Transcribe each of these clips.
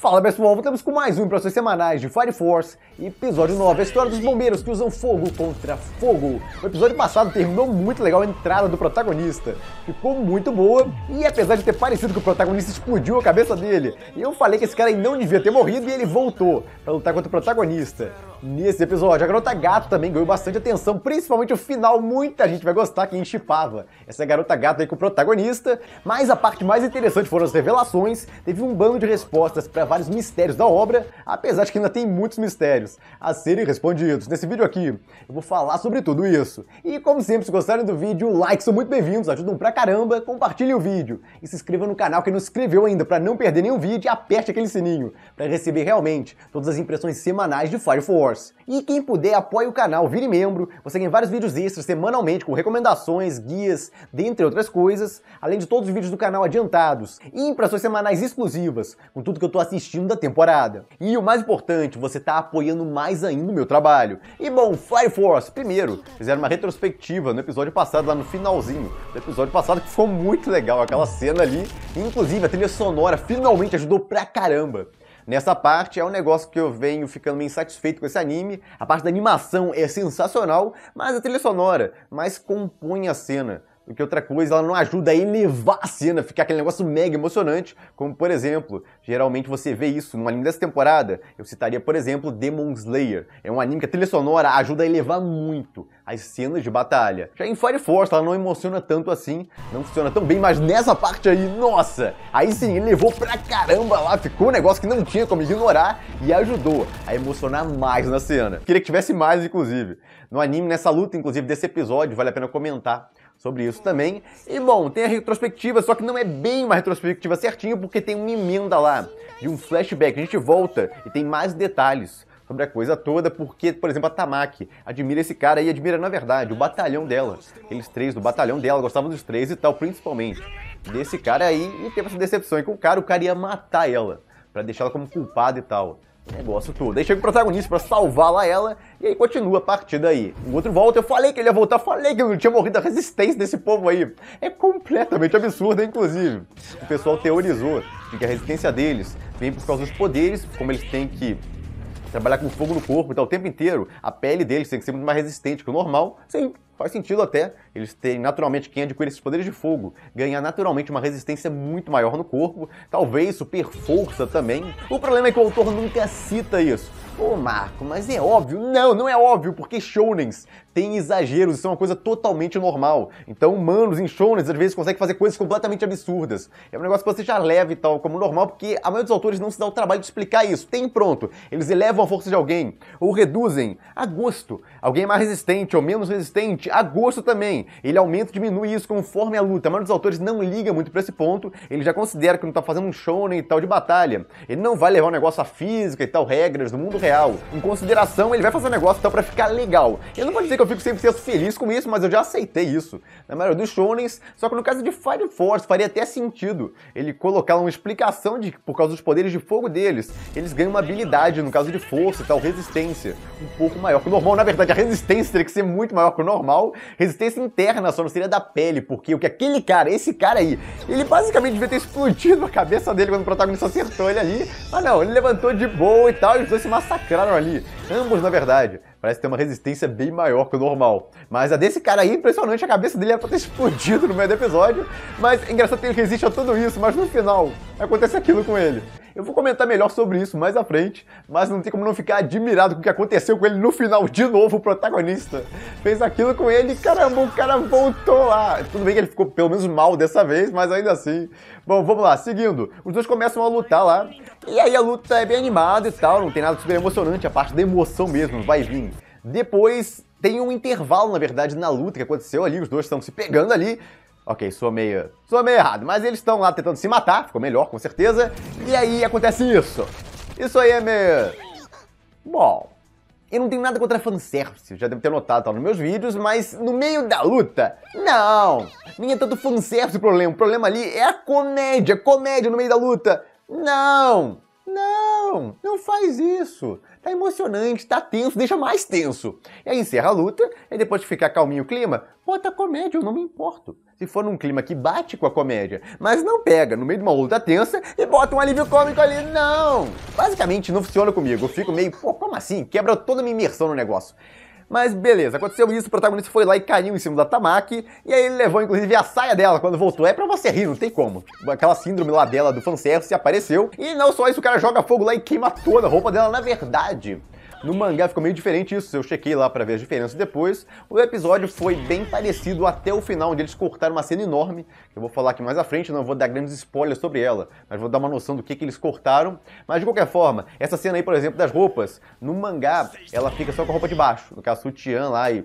Fala pessoal, voltamos com mais um impressões semanais de Fire Force, episódio 9, a história dos bombeiros que usam fogo contra fogo. O episódio passado terminou muito legal a entrada do protagonista, ficou muito boa e apesar de ter parecido que o protagonista explodiu a cabeça dele, eu falei que esse cara não devia ter morrido e ele voltou para lutar contra o protagonista nesse episódio. A garota gato também ganhou bastante atenção, principalmente o final. Muita gente vai gostar que enchipava Essa garota gato aí com o protagonista. Mas a parte mais interessante foram as revelações. Teve um bando de respostas para vários mistérios da obra, apesar de que ainda tem muitos mistérios a serem respondidos. Nesse vídeo aqui, eu vou falar sobre tudo isso. E como sempre, se gostaram do vídeo, likes são muito bem-vindos, ajudam pra caramba. Compartilhe o vídeo e se inscreva no canal que não inscreveu ainda para não perder nenhum vídeo e aperte aquele sininho para receber realmente todas as impressões semanais de Fire Force Force. E quem puder, apoie o canal, vire membro. Você ganha vários vídeos extras semanalmente com recomendações, guias, dentre outras coisas, além de todos os vídeos do canal adiantados e impressões semanais exclusivas com tudo que eu tô assistindo da temporada. E o mais importante, você tá apoiando mais ainda o meu trabalho. E bom, Fire Force, primeiro, fizeram uma retrospectiva no episódio passado, lá no finalzinho do episódio passado, que foi muito legal aquela cena ali. Inclusive, a trilha sonora finalmente ajudou pra caramba. Nessa parte é um negócio que eu venho ficando meio insatisfeito com esse anime. A parte da animação é sensacional, mas a trilha sonora mais compõe a cena do que outra coisa, ela não ajuda a elevar a cena, ficar aquele negócio mega emocionante, como por exemplo, geralmente você vê isso num anime dessa temporada, eu citaria por exemplo Demon Slayer, é um anime que a trilha sonora ajuda a elevar muito as cenas de batalha. Já em Fire Force ela não emociona tanto assim, não funciona tão bem, mas nessa parte aí, nossa, aí sim, elevou pra caramba lá, ficou um negócio que não tinha como ignorar e ajudou a emocionar mais na cena. Queria que tivesse mais, inclusive. No anime, nessa luta, inclusive, desse episódio, vale a pena comentar sobre isso também. E bom, tem a retrospectiva, só que não é bem uma retrospectiva certinho, porque tem uma emenda lá de um flashback. A gente volta e tem mais detalhes sobre a coisa toda, porque, por exemplo, a Tamaki admira esse cara e admira, na verdade, o batalhão dela. Aqueles três do batalhão dela, gostavam dos três e tal, principalmente. Desse cara aí, e teve essa decepção. E com o cara, o cara ia matar ela, para deixar ela como culpada e tal. Negócio todo. Aí chega o protagonista para salvar lá ela e aí continua a partida aí. O outro volta, eu falei que ele ia voltar, falei que eu tinha morrido a resistência desse povo aí. É completamente absurdo, inclusive. O pessoal teorizou de que a resistência deles vem por causa dos poderes, como eles têm que trabalhar com fogo no corpo, então o tempo inteiro a pele deles tem que ser muito mais resistente que o normal. Sim, faz sentido até. Eles têm naturalmente, quem adquire esses poderes de fogo, ganha naturalmente uma resistência muito maior no corpo, talvez super força também. O problema é que o autor nunca cita isso. Ô Marco, mas é óbvio. Não, não é óbvio, porque shounens têm exageros, isso é uma coisa totalmente normal. Então, humanos em shounens às vezes conseguem fazer coisas completamente absurdas. É um negócio que você já leva e tal, como normal, porque a maioria dos autores não se dá o trabalho de explicar isso. Tem pronto. Eles elevam a força de alguém, ou reduzem a gosto. Alguém mais resistente ou menos resistente, a gosto também. Ele aumenta e diminui isso conforme a luta. A maioria dos autores não liga muito para esse ponto, ele já considera que não tá fazendo um shonen e tal de batalha. Ele não vai levar o negócio à física e tal, regras do mundo real. Em consideração, ele vai fazer um negócio e tal pra ficar legal. Eu não vou dizer que eu fico sempre feliz com isso, mas eu já aceitei isso. Na maioria dos shonens, só que no caso de Fire Force, faria até sentido ele colocar uma explicação de que por causa dos poderes de fogo deles, eles ganham uma habilidade, no caso de força e tal, resistência, um pouco maior que o normal. Na verdade, a resistência teria que ser muito maior que o normal. Resistência em interna, só não seria da pele, porque o que aquele cara, esse cara aí, ele basicamente devia ter explodido a cabeça dele quando o protagonista acertou ele ali. Mas ah, não, ele levantou de boa e tal, e os dois se massacraram ali. Ambos, na verdade. Parece ter uma resistência bem maior que o normal. Mas a desse cara aí, impressionante, a cabeça dele era é pra ter explodido no meio do episódio. Mas é engraçado que ele resiste a tudo isso, mas no final acontece aquilo com ele. Eu vou comentar melhor sobre isso mais à frente, mas não tem como não ficar admirado com o que aconteceu com ele no final. De novo, o protagonista fez aquilo com ele e caramba, o cara voltou lá. Tudo bem que ele ficou pelo menos mal dessa vez, mas ainda assim. Bom, vamos lá, seguindo. Os dois começam a lutar lá. E aí a luta é bem animada e tal, não tem nada super emocionante, a parte da emoção mesmo, vai vir. Depois tem um intervalo, na verdade, na luta que aconteceu ali, os dois estão se pegando ali. Ok, sou meio. sou meio errado, mas eles estão lá tentando se matar, ficou melhor, com certeza. E aí acontece isso. Isso aí é meio. Bom. Eu não tenho nada contra fanservice, já devo ter notado tá, nos meus vídeos, mas no meio da luta, não! Nem é tanto fanservice o problema, o problema ali é a comédia, comédia no meio da luta! Não! Não! Não, não faz isso. Tá emocionante, tá tenso, deixa mais tenso. E aí encerra a luta, e depois de ficar calminho o clima, bota comédia, eu não me importo. Se for num clima que bate com a comédia, mas não pega no meio de uma luta tensa e bota um alívio cômico ali, não! Basicamente não funciona comigo, eu fico meio, pô, como assim? Quebra toda a minha imersão no negócio. Mas beleza, aconteceu isso, o protagonista foi lá e caiu em cima da Tamaki, e aí ele levou inclusive a saia dela quando voltou. É pra você rir, não tem como. Aquela síndrome lá dela do fanservice apareceu, e não só isso, o cara joga fogo lá e queima toda a roupa dela na verdade. No mangá ficou meio diferente isso, eu chequei lá para ver as diferenças depois. O episódio foi bem parecido até o final, onde eles cortaram uma cena enorme, que eu vou falar aqui mais à frente, não vou dar grandes spoilers sobre ela, mas vou dar uma noção do que, que eles cortaram. Mas de qualquer forma, essa cena aí, por exemplo, das roupas, no mangá ela fica só com a roupa de baixo, no caso sutiã lá e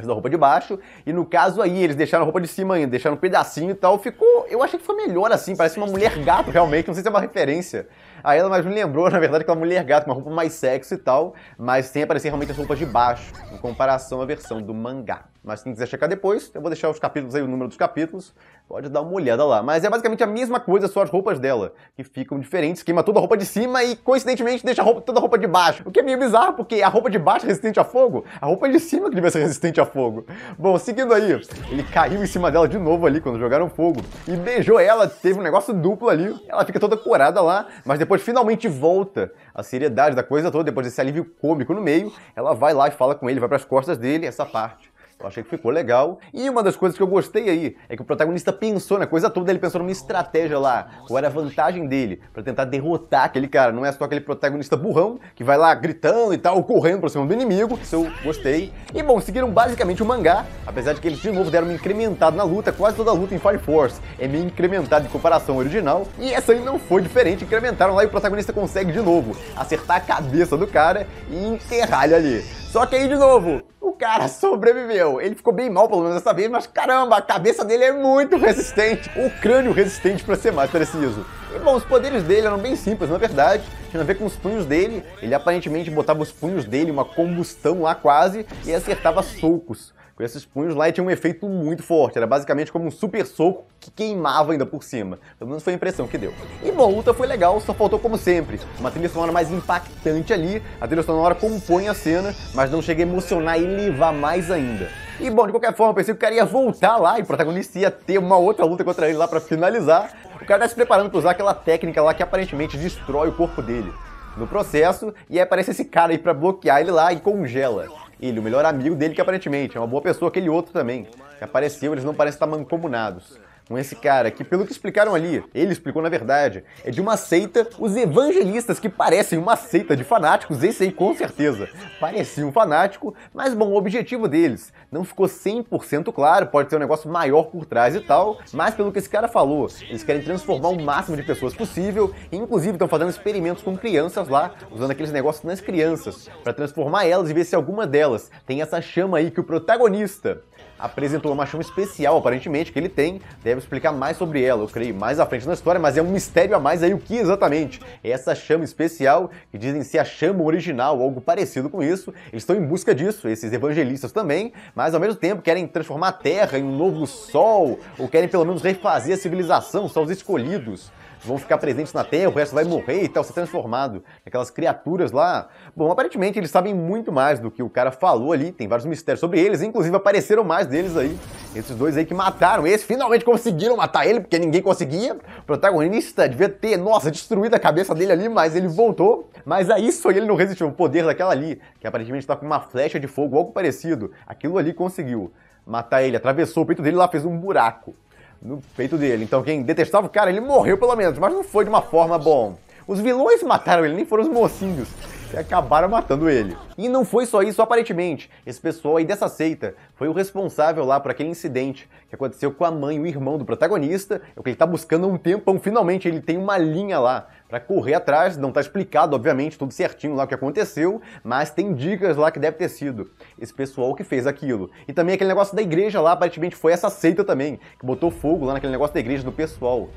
da roupa de baixo, e no caso aí, eles deixaram a roupa de cima ainda, deixaram um pedacinho e tal, ficou, eu achei que foi melhor assim, parece uma mulher gato realmente, não sei se é uma referência. Aí ela mais me lembrou, na verdade, que é uma mulher gato, uma roupa mais sexy e tal, mas sem aparecer realmente as roupas de baixo, em comparação à versão do mangá. Mas se não quiser checar depois, eu vou deixar os capítulos aí, o número dos capítulos. Pode dar uma olhada lá. Mas é basicamente a mesma coisa, só as roupas dela, que ficam diferentes, queima toda a roupa de cima e, coincidentemente, deixa a roupa, toda a roupa de baixo. O que é meio bizarro, porque a roupa de baixo é resistente a fogo, a roupa de cima que devia ser resistente a fogo. Bom, seguindo aí, ele caiu em cima dela de novo ali quando jogaram fogo e beijou ela, teve um negócio duplo ali. Ela fica toda curada lá, mas depois finalmente volta a seriedade da coisa toda, depois desse alívio cômico no meio, ela vai lá e fala com ele, vai para as costas dele, essa parte eu achei que ficou legal. E uma das coisas que eu gostei aí é que o protagonista pensou na coisa toda, ele pensou numa estratégia lá. Qual era a vantagem dele para tentar derrotar aquele cara? Não é só aquele protagonista burrão que vai lá gritando e tal, correndo pra cima do inimigo. Isso eu gostei. E bom, seguiram basicamente o mangá, apesar de que eles de novo deram uma incrementada na luta, quase toda a luta em Fire Force é meio incrementada em comparação ao original. E essa aí não foi diferente, incrementaram lá e o protagonista consegue de novo acertar a cabeça do cara e enterrar ele ali. Só que aí, de novo, o cara sobreviveu. Ele ficou bem mal, pelo menos dessa vez, mas caramba, a cabeça dele é muito resistente. O crânio resistente, para ser mais preciso. E, bom, os poderes dele eram bem simples, na verdade. Tinha a ver com os punhos dele. Ele aparentemente botava os punhos dele, uma combustão lá quase, e acertava socos. Com esses punhos lá e tinha um efeito muito forte, era basicamente como um super soco que queimava ainda por cima. Pelo menos foi a impressão que deu. E bom, a luta foi legal, só faltou como sempre, uma trilha sonora mais impactante ali, a trilha sonora compõe a cena, mas não chega a emocionar e levar mais ainda. E bom, de qualquer forma, pensei que o cara ia voltar lá e o protagonista ia ter uma outra luta contra ele lá para finalizar. O cara tá se preparando para usar aquela técnica lá que aparentemente destrói o corpo dele no processo e aí aparece esse cara aí para bloquear ele lá e congela. Ele, o melhor amigo dele, que aparentemente é uma boa pessoa, aquele outro também. Que apareceu, eles não parecem estar mancomunados com esse cara, que pelo que explicaram ali, ele explicou na verdade, é de uma seita, os evangelistas que parecem uma seita de fanáticos, esse aí com certeza parecia um fanático, mas bom, o objetivo deles não ficou 100% claro, pode ter um negócio maior por trás e tal, mas pelo que esse cara falou, eles querem transformar o máximo de pessoas possível, e inclusive estão fazendo experimentos com crianças lá, usando aqueles negócios nas crianças, para transformar elas e ver se alguma delas tem essa chama aí que o protagonista apresentou uma chama especial aparentemente que ele tem, deve explicar mais sobre ela, eu creio, mais à frente na história, mas é um mistério a mais aí o que exatamente é essa chama especial, que dizem ser a chama original, ou algo parecido com isso. Eles estão em busca disso, esses evangelistas também, mas ao mesmo tempo querem transformar a Terra em um novo sol, ou querem pelo menos refazer a civilização, só os escolhidos vão ficar presentes na Terra, o resto vai morrer e tal, ser é transformado. Aquelas criaturas lá. Bom, aparentemente eles sabem muito mais do que o cara falou ali, tem vários mistérios sobre eles, inclusive apareceram mais deles aí. Esses dois aí que mataram esse, finalmente conseguiram matar ele, porque ninguém conseguia. O protagonista devia ter, nossa, destruído a cabeça dele ali, mas ele voltou. Mas aí só ele não resistiu, o poder daquela ali, que aparentemente tá com uma flecha de fogo, algo parecido. Aquilo ali conseguiu matar ele, atravessou o peito dele lá, fez um buraco no peito dele. Então quem detestava o cara, ele morreu pelo menos, mas não foi de uma forma bom. Os vilões mataram ele, nem foram os mocinhos que acabaram matando ele. E não foi só isso aparentemente. Esse pessoal aí dessa seita foi o responsável lá por aquele incidente que aconteceu com a mãe e o irmão do protagonista, é o que ele tá buscando há um tempão, finalmente ele tem uma linha lá para correr atrás. Não está explicado, obviamente, tudo certinho lá o que aconteceu, mas tem dicas lá que deve ter sido esse pessoal que fez aquilo. E também aquele negócio da igreja lá, aparentemente foi essa seita também, que botou fogo lá naquele negócio da igreja do pessoal.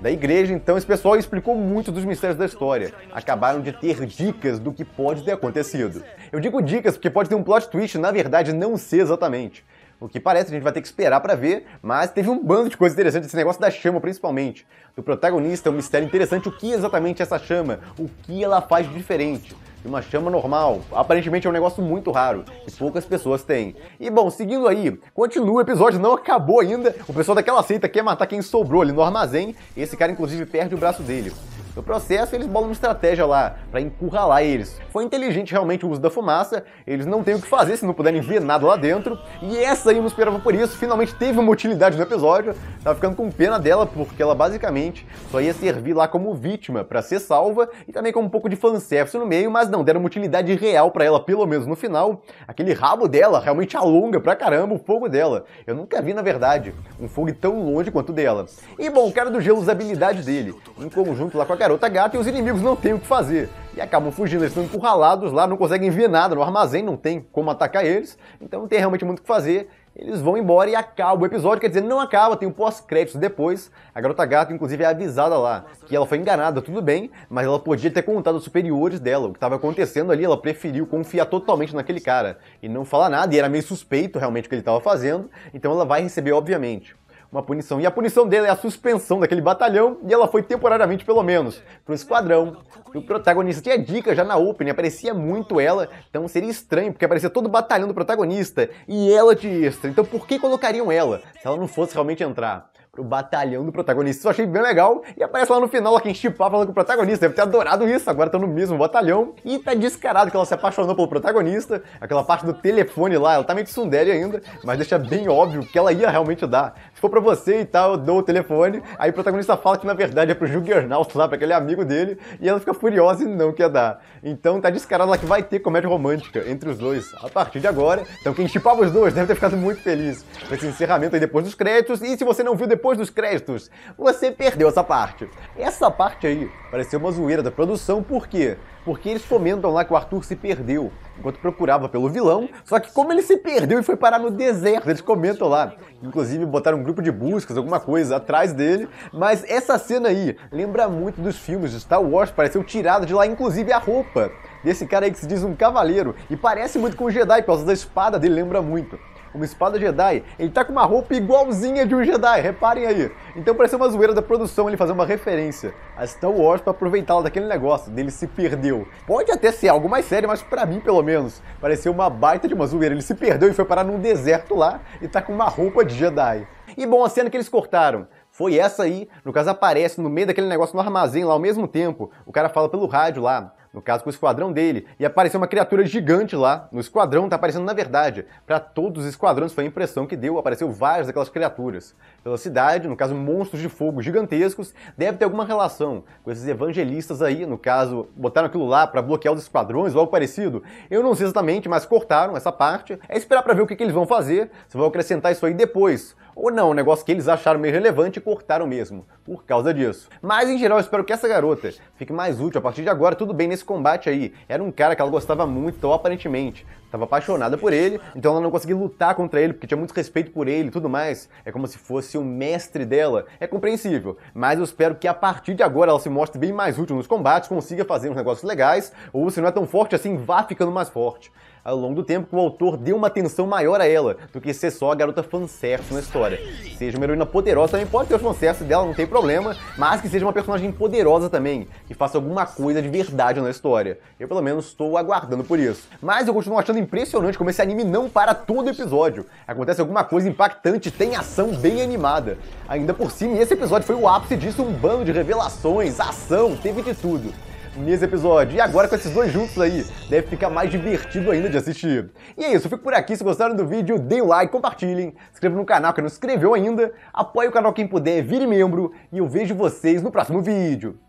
Da igreja, então, esse pessoal explicou muito dos mistérios da história. Acabaram de ter dicas do que pode ter acontecido. Eu digo dicas porque pode ter um plot twist, na verdade, não sei exatamente. O que parece, a gente vai ter que esperar para ver, mas teve um bando de coisas interessantes, esse negócio da chama principalmente. Do protagonista, um mistério interessante, o que é exatamente essa chama, o que ela faz de diferente de uma chama normal. Aparentemente é um negócio muito raro e poucas pessoas têm. E bom, seguindo aí, continua o episódio, não acabou ainda. O pessoal daquela seita quer matar quem sobrou ali no armazém. Esse cara, inclusive, perde o braço dele. No processo, eles bolam uma estratégia lá para encurralar eles. Foi inteligente realmente o uso da fumaça, eles não têm o que fazer se não puderem ver nada lá dentro, e essa aí não esperava por isso, finalmente teve uma utilidade no episódio, tava ficando com pena dela porque ela basicamente só ia servir lá como vítima para ser salva e também com um pouco de fanservice no meio, mas não, deram uma utilidade real para ela pelo menos no final. Aquele rabo dela realmente alonga pra caramba o fogo dela. Eu nunca vi, na verdade, um fogo tão longe quanto dela. E bom, o cara do gelo usa habilidade dele, em conjunto lá com a garota gata e os inimigos não têm o que fazer. E acabam fugindo, eles estão encurralados lá, não conseguem ver nada no armazém, não tem como atacar eles, então não tem realmente muito o que fazer. Eles vão embora e acaba o episódio, quer dizer, não acaba, tem o um pós-créditos depois. A garota gata, inclusive, é avisada lá que ela foi enganada, tudo bem, mas ela podia ter contado aos superiores dela o que estava acontecendo ali. Ela preferiu confiar totalmente naquele cara e não falar nada, e era meio suspeito realmente o que ele estava fazendo, então ela vai receber, obviamente uma punição. E a punição dele é a suspensão daquele batalhão, e ela foi temporariamente, pelo menos, pro esquadrão. E o protagonista tinha é dica já na opening, né? aparecia muito ela, então seria estranho, porque aparecia todo o batalhão do protagonista e ela de extra. Então por que colocariam ela, se ela não fosse realmente entrar? pro batalhão do protagonista. Isso eu achei bem legal. E aparece lá no final, quem chipar tipo, falando com o protagonista. Deve ter adorado isso, agora estão no mesmo batalhão. E tá descarado que ela se apaixonou pelo protagonista. Aquela parte do telefone lá, ela tá meio sundere ainda, mas deixa bem óbvio que ela ia realmente dar. Se for pra você e tal, eu dou o telefone. Aí o protagonista fala que na verdade é pro Juggernaut lá, pra aquele amigo dele. E ela fica furiosa e não quer dar. Então tá descarado lá que vai ter comédia romântica entre os dois a partir de agora. Então quem chipava os dois deve ter ficado muito feliz com esse encerramento aí depois dos créditos. E se você não viu depois, depois dos créditos. Você perdeu essa parte. Essa parte aí pareceu uma zoeira da produção, por quê? Porque eles comentam lá que o Arthur se perdeu enquanto procurava pelo vilão, só que como ele se perdeu e foi parar no deserto, eles comentam lá. Inclusive botaram um grupo de buscas, alguma coisa atrás dele, mas essa cena aí lembra muito dos filmes de Star Wars, pareceu tirada de lá inclusive a roupa desse cara aí que se diz um cavaleiro e parece muito com um Jedi por causa da espada dele, lembra muito uma espada Jedi, ele tá com uma roupa igualzinha de um Jedi, reparem aí. Então pareceu uma zoeira da produção ele fazer uma referência a Star Wars para aproveitá-la daquele negócio, dele se perdeu. Pode até ser algo mais sério, mas para mim pelo menos, pareceu uma baita de uma zoeira. Ele se perdeu e foi parar num deserto lá e tá com uma roupa de Jedi. E bom, a cena que eles cortaram foi essa aí. No caso, aparece no meio daquele negócio no armazém lá ao mesmo tempo. O cara fala pelo rádio lá no caso com o esquadrão dele, e apareceu uma criatura gigante lá, no esquadrão tá aparecendo na verdade, para todos os esquadrões foi a impressão que deu, apareceu várias daquelas criaturas. Pela cidade, no caso monstros de fogo gigantescos, deve ter alguma relação com esses evangelistas aí, no caso botaram aquilo lá para bloquear os esquadrões ou algo parecido. Eu não sei exatamente, mas cortaram essa parte. É esperar para ver o que, que eles vão fazer, se vão acrescentar isso aí depois, ou não, um negócio que eles acharam meio relevante e cortaram mesmo, por causa disso. Mas em geral, eu espero que essa garota fique mais útil a partir de agora, tudo bem nesse combate aí. Era um cara que ela gostava muito, aparentemente estava apaixonada por ele, então ela não conseguia lutar contra ele porque tinha muito respeito por ele e tudo mais. É como se fosse o mestre dela. É compreensível, mas eu espero que a partir de agora ela se mostre bem mais útil nos combates, consiga fazer uns negócios legais, ou se não é tão forte assim, vá ficando mais forte. Ao longo do tempo que o autor deu uma atenção maior a ela do que ser só a garota fanservice na história. Seja uma heroína poderosa também pode ter os fanservice dela, não tem problema, mas que seja uma personagem poderosa também, que faça alguma coisa de verdade na história. Eu pelo menos estou aguardando por isso. Mas eu continuo achando impressionante como esse anime não para todo episódio. Acontece alguma coisa impactante, tem ação bem animada. Ainda por cima, esse episódio foi o ápice disso, um bando de revelações, ação, teve de tudo nesse episódio. E agora com esses dois juntos aí, deve ficar mais divertido ainda de assistir. E é isso, eu fico por aqui. Se gostaram do vídeo, deem like, compartilhem, inscrevam no canal que não se inscreveu ainda, apoie o canal quem puder, vire membro e eu vejo vocês no próximo vídeo.